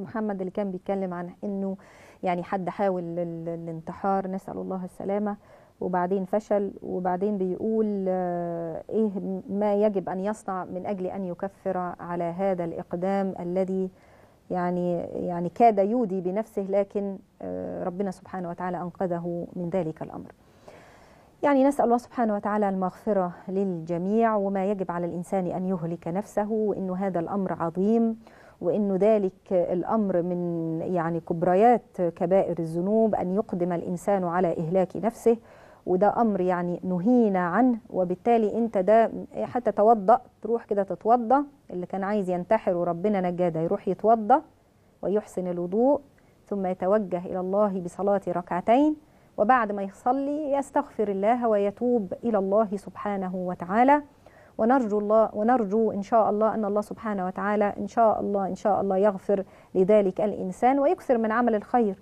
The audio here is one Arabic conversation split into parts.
محمد اللي كان بيتكلم عن انه يعني حد حاول الانتحار نسال الله السلامه وبعدين فشل وبعدين بيقول آه، ايه ما يجب ان يصنع من اجل ان يكفر على هذا الاقدام الذي يعني يعني كاد يودي بنفسه لكن آه، ربنا سبحانه وتعالى انقذه من ذلك الامر. يعني نسال الله سبحانه وتعالى المغفره للجميع وما يجب على الانسان ان يهلك نفسه وانه هذا الامر عظيم وأن ذلك الأمر من يعني كبريات كبائر الذنوب أن يقدم الإنسان على إهلاك نفسه وده أمر يعني نهينا عنه وبالتالي أنت ده حتى توضأ تروح كده تتوضأ اللي كان عايز ينتحر وربنا نجاه ده يروح يتوضأ ويحسن الوضوء ثم يتوجه إلى الله بصلاة ركعتين وبعد ما يصلي يستغفر الله ويتوب إلى الله سبحانه وتعالى ونرجو الله ونرجو ان شاء الله ان الله سبحانه وتعالى ان شاء الله ان شاء الله يغفر لذلك الانسان ويكثر من عمل الخير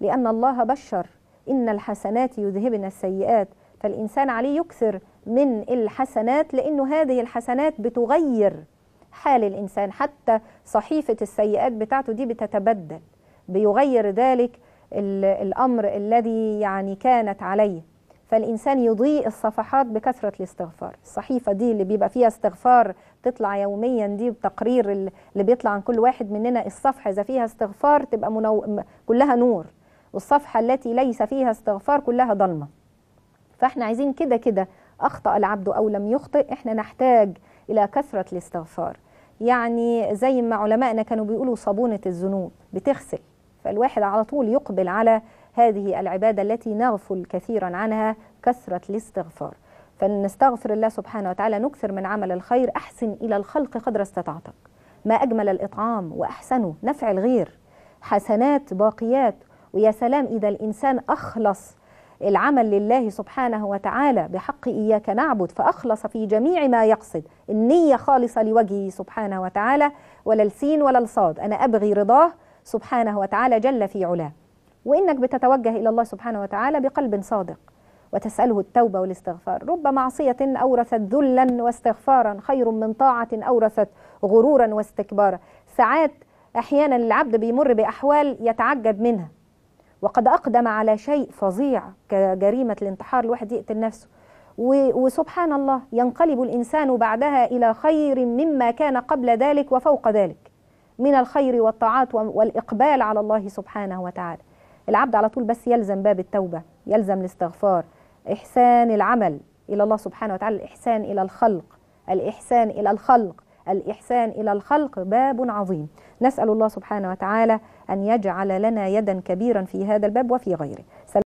لان الله بشر ان الحسنات يذهبن السيئات فالانسان عليه يكثر من الحسنات لانه هذه الحسنات بتغير حال الانسان حتى صحيفه السيئات بتاعته دي بتتبدل بيغير ذلك الامر الذي يعني كانت عليه فالإنسان يضيء الصفحات بكثرة الاستغفار الصحيفة دي اللي بيبقى فيها استغفار تطلع يوميا دي بتقرير اللي بيطلع عن كل واحد مننا الصفحة إذا فيها استغفار تبقى منو... كلها نور والصفحة التي ليس فيها استغفار كلها ضلمة فاحنا عايزين كده كده أخطأ العبد أو لم يخطئ احنا نحتاج إلى كثرة الاستغفار يعني زي ما علمائنا كانوا بيقولوا صابونة الذنوب بتغسل فالواحد على طول يقبل على هذه العبادة التي نغفل كثيرا عنها كثرة الاستغفار فنستغفر الله سبحانه وتعالى نكثر من عمل الخير أحسن إلى الخلق قدر استطاعتك ما أجمل الإطعام وأحسنه نفع الغير حسنات باقيات ويا سلام إذا الإنسان أخلص العمل لله سبحانه وتعالى بحق إياك نعبد فأخلص في جميع ما يقصد النية خالصة لوجهه سبحانه وتعالى ولا السين ولا الصاد أنا أبغي رضاه سبحانه وتعالى جل في علاه وإنك بتتوجه إلى الله سبحانه وتعالى بقلب صادق وتسأله التوبة والاستغفار رب معصية أورثت ذلا واستغفارا خير من طاعة أورثت غرورا واستكبارا ساعات أحيانا العبد بيمر بأحوال يتعجب منها وقد أقدم على شيء فظيع كجريمة الانتحار الواحد يقتل نفسه وسبحان الله ينقلب الإنسان بعدها إلى خير مما كان قبل ذلك وفوق ذلك من الخير والطاعات والإقبال على الله سبحانه وتعالى العبد على طول بس يلزم باب التوبة يلزم الاستغفار إحسان العمل إلى الله سبحانه وتعالى الإحسان إلى الخلق الإحسان إلى الخلق الإحسان إلى الخلق باب عظيم نسأل الله سبحانه وتعالى أن يجعل لنا يدا كبيرا في هذا الباب وفي غيره